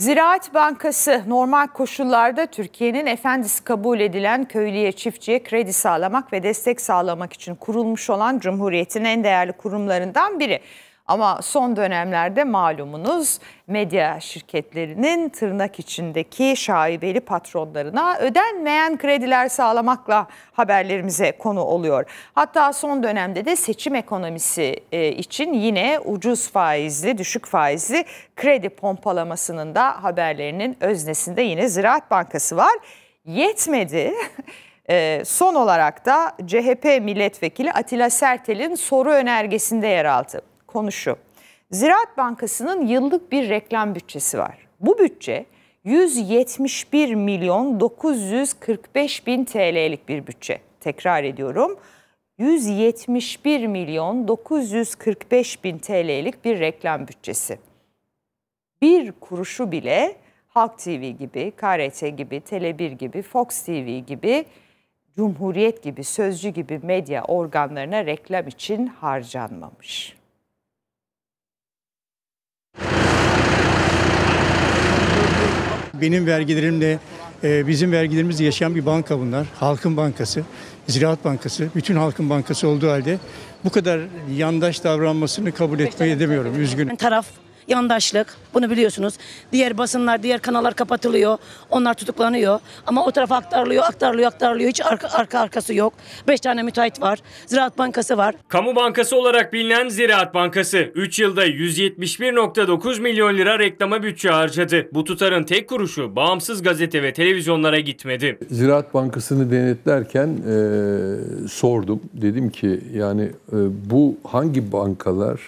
Ziraat Bankası normal koşullarda Türkiye'nin efendisi kabul edilen köylüye çiftçiye kredi sağlamak ve destek sağlamak için kurulmuş olan Cumhuriyet'in en değerli kurumlarından biri. Ama son dönemlerde malumunuz medya şirketlerinin tırnak içindeki şaibeli patronlarına ödenmeyen krediler sağlamakla haberlerimize konu oluyor. Hatta son dönemde de seçim ekonomisi e, için yine ucuz faizli, düşük faizli kredi pompalamasının da haberlerinin öznesinde yine Ziraat Bankası var. Yetmedi. E, son olarak da CHP milletvekili Atilla Sertel'in soru önergesinde yer aldı konu şu. Ziraat Bankası'nın yıllık bir reklam bütçesi var. Bu bütçe 171 milyon 945 bin TL'lik bir bütçe. Tekrar ediyorum. 171 milyon 945 bin TL'lik bir reklam bütçesi. Bir kuruşu bile Halk TV gibi, KRT gibi, Tele1 gibi, Fox TV gibi, Cumhuriyet gibi, Sözcü gibi medya organlarına reklam için harcanmamış. benim vergilerimle e, bizim vergilerimizle yaşayan bir banka bunlar. Halkın Bankası, Ziraat Bankası, bütün halkın bankası olduğu halde bu kadar yandaş davranmasını kabul etmeye edemiyorum. Üzgünüm. Taraf yandaşlık. Bunu biliyorsunuz. Diğer basınlar, diğer kanallar kapatılıyor. Onlar tutuklanıyor. Ama o taraf aktarılıyor, aktarılıyor, aktarılıyor. Hiç arka, arka arkası yok. Beş tane müteahhit var. Ziraat Bankası var. Kamu Bankası olarak bilinen Ziraat Bankası 3 yılda 171.9 milyon lira reklama bütçe harcadı. Bu tutarın tek kuruşu bağımsız gazete ve televizyonlara gitmedi. Ziraat Bankası'nı denetlerken e, sordum. Dedim ki yani e, bu hangi bankalar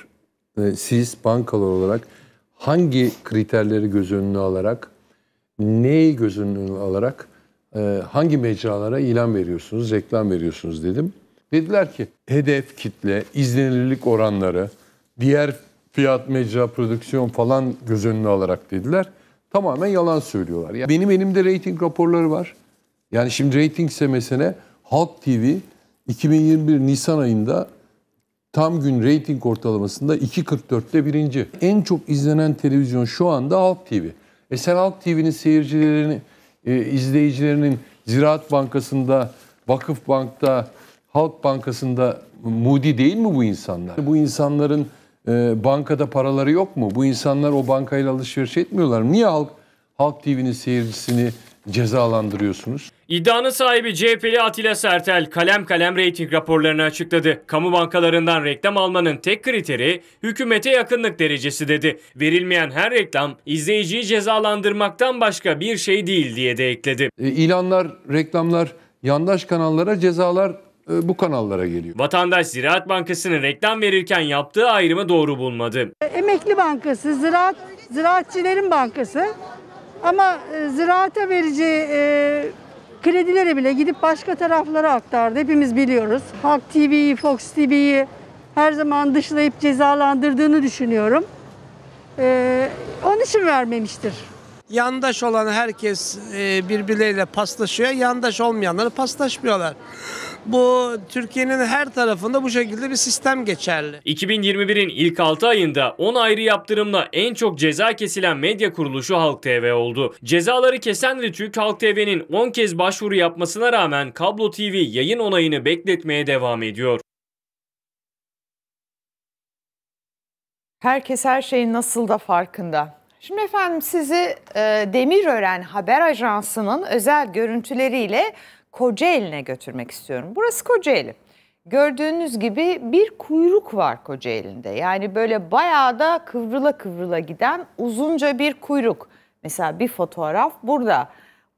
ee, siz bankalar olarak hangi kriterleri göz önüne alarak, neyi göz önüne alarak e, hangi mecralara ilan veriyorsunuz, reklam veriyorsunuz dedim. Dediler ki hedef kitle, izlenirlik oranları, diğer fiyat, mecra, prodüksiyon falan göz önüne alarak dediler. Tamamen yalan söylüyorlar. Yani benim elimde reyting raporları var. Yani şimdi reytingse mesele Halk TV 2021 Nisan ayında tam gün reyting ortalamasında 2.44'te birinci. En çok izlenen televizyon şu anda Halk TV. E sen Halk TV'nin seyircilerini, e, izleyicilerinin Ziraat Bankası'nda, Vakıf Bank'ta, Halk Bankası'nda mudi değil mi bu insanlar? Bu insanların e, bankada paraları yok mu? Bu insanlar o bankayla alışveriş etmiyorlar mı? Niye Halk, Halk TV'nin seyircisini cezalandırıyorsunuz? İddianın sahibi CHP'li Atilla Sertel kalem kalem reyting raporlarını açıkladı. Kamu bankalarından reklam almanın tek kriteri hükümete yakınlık derecesi dedi. Verilmeyen her reklam izleyiciyi cezalandırmaktan başka bir şey değil diye de ekledi. E, ilanlar, reklamlar, yandaş kanallara cezalar e, bu kanallara geliyor. Vatandaş Ziraat Bankası'nın reklam verirken yaptığı ayrımı doğru bulmadı. E, emekli Bankası, Ziraat, Ziraatçilerin Bankası ama ziraata vereceği e Kredilere bile gidip başka taraflara aktardı. Hepimiz biliyoruz. Halk TV'yi, Fox TV'yi her zaman dışlayıp cezalandırdığını düşünüyorum. Ee, onun için vermemiştir yandaş olan herkes e, birbirleriyle paslaşıyor. Yandaş olmayanları paslaşmıyorlar. Bu Türkiye'nin her tarafında bu şekilde bir sistem geçerli. 2021'in ilk 6 ayında 10 ayrı yaptırımla en çok ceza kesilen medya kuruluşu Halk TV oldu. Cezaları kesen Türk Halk TV'nin 10 kez başvuru yapmasına rağmen Kablo TV yayın onayını bekletmeye devam ediyor. Herkes her şeyin nasıl da farkında. Şimdi efendim sizi e, Demirören Haber Ajansı'nın özel görüntüleriyle Kocaeli'ne götürmek istiyorum. Burası Kocaeli. Gördüğünüz gibi bir kuyruk var Kocaeli'nde. Yani böyle bayağı da kıvrıla kıvrıla giden uzunca bir kuyruk. Mesela bir fotoğraf burada.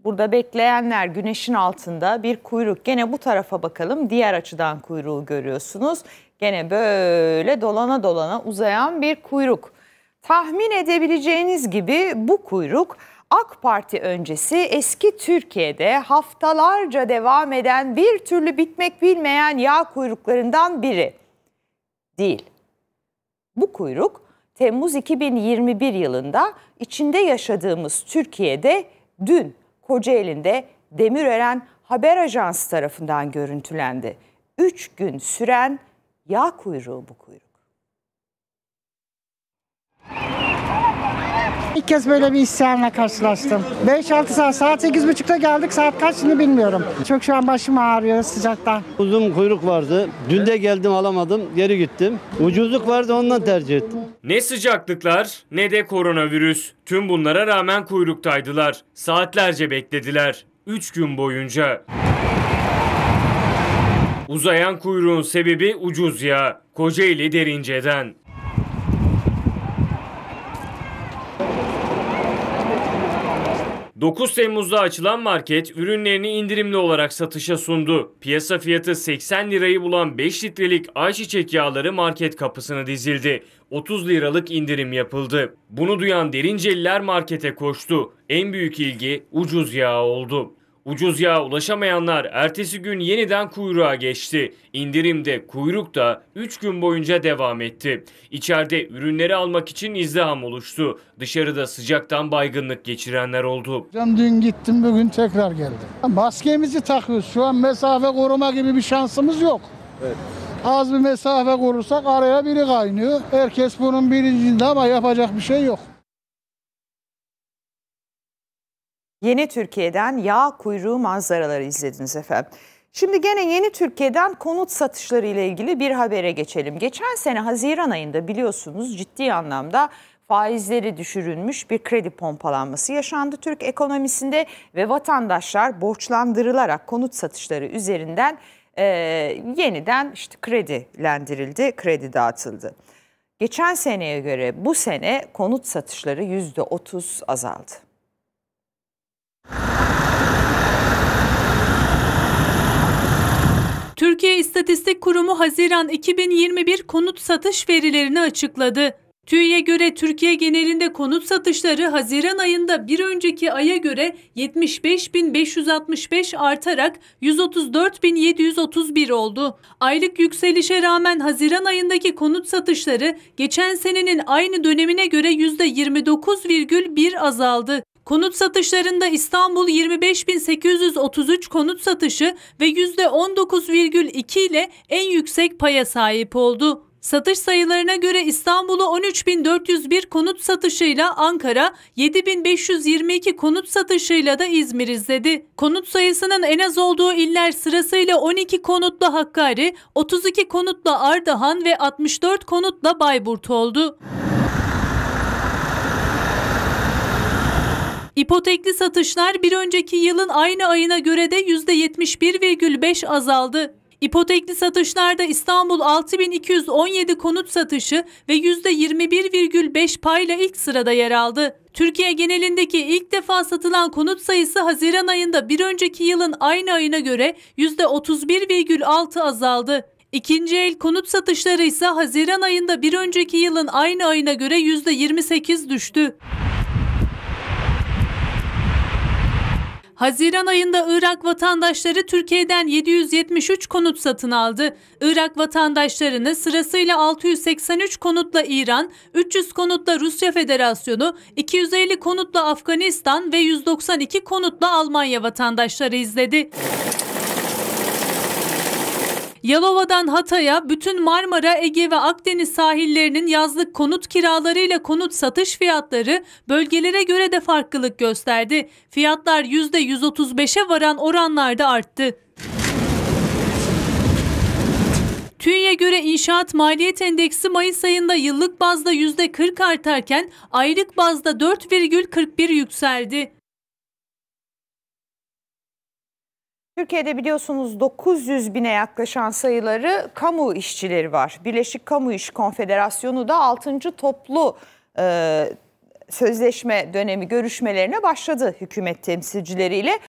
Burada bekleyenler güneşin altında bir kuyruk. Gene bu tarafa bakalım. Diğer açıdan kuyruğu görüyorsunuz. Gene böyle dolana dolana uzayan bir kuyruk. Tahmin edebileceğiniz gibi bu kuyruk AK Parti öncesi eski Türkiye'de haftalarca devam eden bir türlü bitmek bilmeyen yağ kuyruklarından biri. Değil. Bu kuyruk Temmuz 2021 yılında içinde yaşadığımız Türkiye'de dün Kocaeli'nde Demirören Haber Ajansı tarafından görüntülendi. 3 gün süren yağ kuyruğu bu kuyruk. İlk kez böyle bir isyanla karşılaştım. 5-6 saat, saat 8.30'da geldik. Saat kaç şimdi bilmiyorum. Çok şu an başım ağrıyor sıcakta. Uzun kuyruk vardı. Dün de geldim alamadım. Geri gittim. Ucuzluk vardı ondan tercih ettim. Ne sıcaklıklar ne de koronavirüs. Tüm bunlara rağmen kuyruktaydılar. Saatlerce beklediler. 3 gün boyunca. Uzayan kuyruğun sebebi ucuz yağ. Kocaeli Derince'den. 9 Temmuz'da açılan market ürünlerini indirimli olarak satışa sundu. Piyasa fiyatı 80 lirayı bulan 5 litrelik ayçiçek yağları market kapısını dizildi. 30 liralık indirim yapıldı. Bunu duyan Derinceliler markete koştu. En büyük ilgi ucuz yağ oldu. Ucuz yağa ulaşamayanlar ertesi gün yeniden kuyruğa geçti. İndirimde kuyruk da 3 gün boyunca devam etti. İçeride ürünleri almak için izdiham oluştu. Dışarıda sıcaktan baygınlık geçirenler oldu. Ben dün gittim bugün tekrar geldim. Maskemizi takıyoruz. Şu an mesafe koruma gibi bir şansımız yok. Evet. Az bir mesafe korursak araya biri kaynıyor. Herkes bunun bilincinde ama yapacak bir şey yok. Yeni Türkiye'den yağ kuyruğu manzaraları izlediniz efendim. Şimdi gene yeni Türkiye'den konut satışları ile ilgili bir habere geçelim. Geçen sene Haziran ayında biliyorsunuz ciddi anlamda faizleri düşürülmüş bir kredi pompalanması yaşandı Türk ekonomisinde ve vatandaşlar borçlandırılarak konut satışları üzerinden e, yeniden işte kredilendirildi, kredi dağıtıldı. Geçen seneye göre bu sene konut satışları %30 azaldı. Türkiye İstatistik Kurumu Haziran 2021 konut satış verilerini açıkladı. TÜİ'ye göre Türkiye genelinde konut satışları Haziran ayında bir önceki aya göre 75.565 artarak 134.731 oldu. Aylık yükselişe rağmen Haziran ayındaki konut satışları geçen senenin aynı dönemine göre %29,1 azaldı. Konut satışlarında İstanbul 25.833 konut satışı ve %19,2 ile en yüksek paya sahip oldu. Satış sayılarına göre İstanbul'u 13.401 konut satışıyla Ankara, 7.522 konut satışıyla da İzmir izledi. Konut sayısının en az olduğu iller sırasıyla 12 konutla Hakkari, 32 konutla Ardahan ve 64 konutla Bayburt oldu. İpotekli satışlar bir önceki yılın aynı ayına göre de %71,5 azaldı. İpotekli satışlarda İstanbul 6217 konut satışı ve %21,5 payla ilk sırada yer aldı. Türkiye genelindeki ilk defa satılan konut sayısı Haziran ayında bir önceki yılın aynı ayına göre %31,6 azaldı. İkinci el konut satışları ise Haziran ayında bir önceki yılın aynı ayına göre %28 düştü. Haziran ayında Irak vatandaşları Türkiye'den 773 konut satın aldı. Irak vatandaşlarını sırasıyla 683 konutla İran, 300 konutla Rusya Federasyonu, 250 konutla Afganistan ve 192 konutla Almanya vatandaşları izledi. Yalova'dan Hatay'a bütün Marmara, Ege ve Akdeniz sahillerinin yazlık konut kiralarıyla konut satış fiyatları bölgelere göre de farklılık gösterdi. Fiyatlar %135'e varan oranlarda arttı. TÜİ'ye göre inşaat maliyet endeksi Mayıs ayında yıllık bazda %40 artarken aylık bazda 4,41 yükseldi. Türkiye'de biliyorsunuz 900 bine yaklaşan sayıları kamu işçileri var. Birleşik Kamu İş Konfederasyonu da 6. toplu e, sözleşme dönemi görüşmelerine başladı hükümet temsilcileriyle.